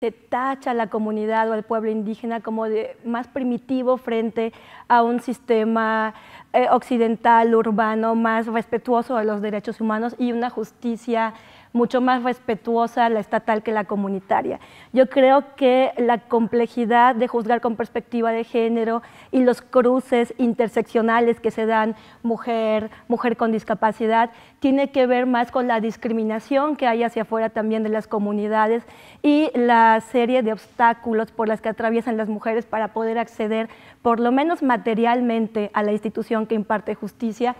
se tacha a la comunidad o al pueblo indígena como de más primitivo frente a un sistema eh, occidental, urbano, más respetuoso de los derechos humanos y una justicia mucho más respetuosa la estatal que la comunitaria. Yo creo que la complejidad de juzgar con perspectiva de género y los cruces interseccionales que se dan mujer, mujer con discapacidad, tiene que ver más con la discriminación que hay hacia afuera también de las comunidades y la serie de obstáculos por las que atraviesan las mujeres para poder acceder por lo menos materialmente a la institución que imparte justicia